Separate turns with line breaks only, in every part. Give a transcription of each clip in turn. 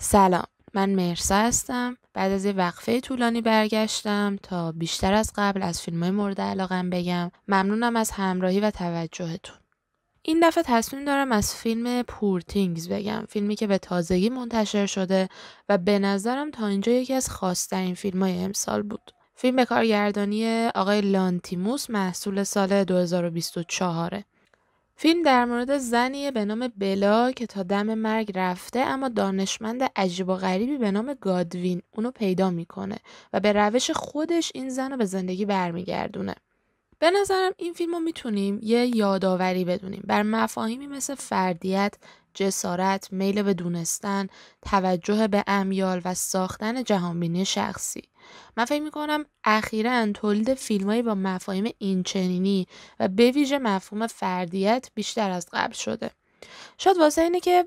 سلام من مرسا هستم بعد از یه وقفه طولانی برگشتم تا بیشتر از قبل از فیلم های مورد علاقم بگم ممنونم از همراهی و توجهتون این دفعه تصمیم دارم از فیلم پورتینگز بگم فیلمی که به تازگی منتشر شده و به نظرم تا اینجا یکی از خواسترین فیلم های امسال بود فیلم به کارگردانی آقای لانتیموس محصول سال 2024 فیلم در مورد زنیه به نام بلا که تا دم مرگ رفته اما دانشمند عجیب و غریبی به نام گادوین اونو پیدا میکنه و به روش خودش این زن رو به زندگی برمیگردونه. به نظرم این فیلم رو میتونیم یه یادآوری بدونیم بر مفاهیمی مثل فردیت، جسارت، میل به دونستن، توجه به امیال و ساختن جهانبینی شخصی. من فکر میکنم اخیرا تولید فیلمهایی با مفاهیم اینچنینی و به مفهوم فردیت بیشتر از قبل شده شاید واسه اینه که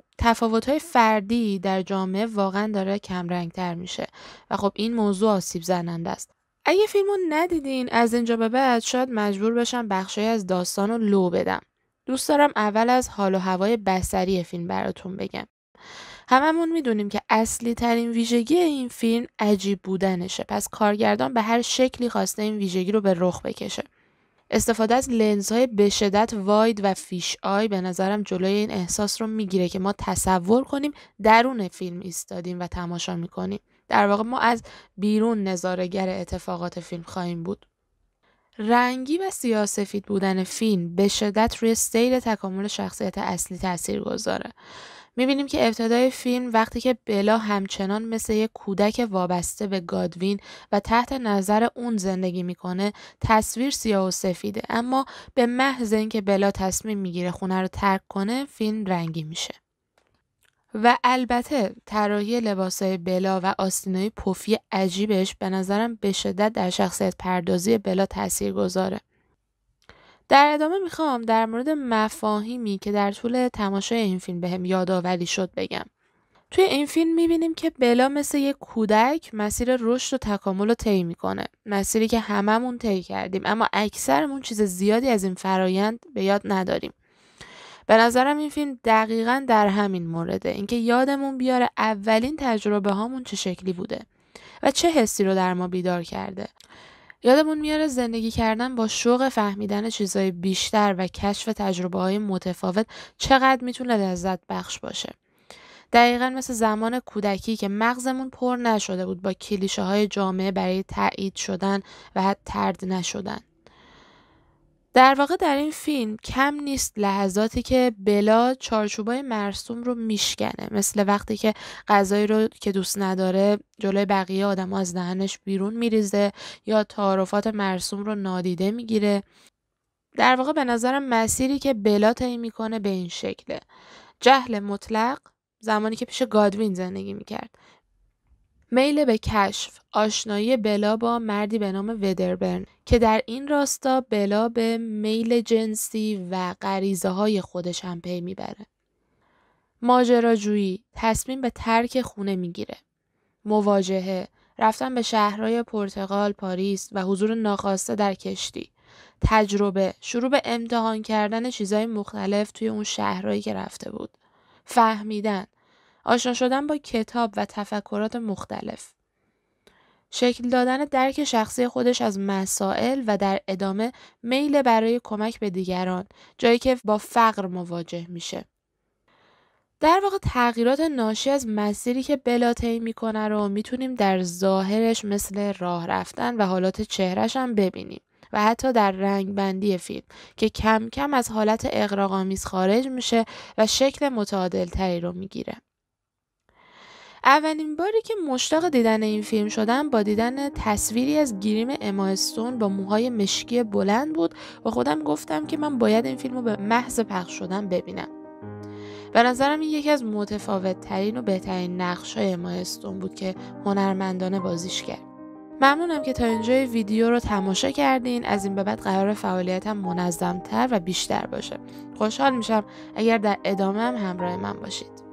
های فردی در جامعه واقعا داره کمرنگتر میشه و خب این موضوع آسیب زننده است اگه فیلمو ندیدین از اینجا به بعد شاید مجبور بشم بخشی از داستان رو لو بدم دوست دارم اول از حال و هوای بسری فیلم براتون بگم هممون میدونیم که اصلی ترین ویژگی این فیلم عجیب بودنشه پس کارگردان به هر شکلی خواسته این ویژگی رو به رخ بکشه استفاده از لنزهای به شدت واید و فیش آی به نظرم جلوی این احساس رو میگیره که ما تصور کنیم درون فیلم ایستادیم و تماشا میکنیم در واقع ما از بیرون نظارگر اتفاقات فیلم خواهیم بود رنگی و سیاسفید بودن فیلم به شدت روی سیر تکامل شخصیت اصلی تاثیر گذاره میبینیم که ابتدای فیلم وقتی که بلا همچنان مثل یک کودک وابسته به گادوین و تحت نظر اون زندگی میکنه تصویر سیاه و سفیده اما به محض اینکه بلا تصمیم میگیره خونه رو ترک کنه فیلم رنگی میشه و البته طراحی لباسهای بلا و آستینای پفی عجیبش به نظرم به شدت در شخصیت پردازی بلا تاثیر گذاره. در ادامه میخوام در مورد مفاهیمی که در طول تماشای این فیلم بهم به یادآوری شد بگم. توی این فیلم میبینیم که بلا مثل یک کودک مسیر رشد و تکامل رو طی میکنه مسیری که هممون طی کردیم اما اکثرمون چیز زیادی از این فرایند به یاد نداریم به نظرم این فیلم دقیقا در همین مورده اینکه یادمون بیاره اولین تجربه هامون چه شکلی بوده و چه حسی رو در ما بیدار کرده یادمون میاره زندگی کردن با شوق فهمیدن چیزهای بیشتر و کشف تجربه های متفاوت چقدر میتونه لذت بخش باشه. دقیقا مثل زمان کودکی که مغزمون پر نشده بود با کلیشه های جامعه برای تایید شدن و حتی ترد نشدن. در واقع در این فیلم کم نیست لحظاتی که بلا چارچوبای مرسوم رو میشکنه مثل وقتی که غذایی رو که دوست نداره جلوی بقیه آدم از دهنش بیرون میریزه یا تعارفات مرسوم رو نادیده میگیره در واقع به نظرم مسیری که بلا طی میکنه به این شکله جهل مطلق زمانی که پیش گادوین زندگی میکرد میل به کشف آشنایی بلا با مردی به نام ودربرن که در این راستا بلا به میل جنسی و غریزه های خودش هم پی میبره. ماجراجویی تصمیم به ترک خونه میگیره. مواجهه رفتن به شهرهای پرتغال، پاریس و حضور ناخواسته در کشتی. تجربه شروع به امتحان کردن چیزهای مختلف توی اون شهرهایی که رفته بود. فهمیدن آشنا شدن با کتاب و تفکرات مختلف شکل دادن درک شخصی خودش از مسائل و در ادامه میل برای کمک به دیگران جایی که با فقر مواجه میشه در واقع تغییرات ناشی از مسیری که بلا میکنه رو میتونیم در ظاهرش مثل راه رفتن و حالات چهرش هم ببینیم و حتی در رنگ بندی فیلم که کم کم از حالت اقراق‌آمیز خارج میشه و شکل متعادل تری رو میگیره. اولین باری که مشتاق دیدن این فیلم شدم با دیدن تصویری از گریم اماستون با موهای مشکی بلند بود و خودم گفتم که من باید این فیلم رو به محض پخش شدن ببینم به نظرم این یکی از متفاوت ترین و بهترین نقش های اماستون بود که هنرمندانه بازیش کرد ممنونم که تا اینجای ویدیو رو تماشا کردین از این به بعد قرار فعالیتم منظمتر و بیشتر باشه خوشحال میشم اگر در ادامه همراه من باشید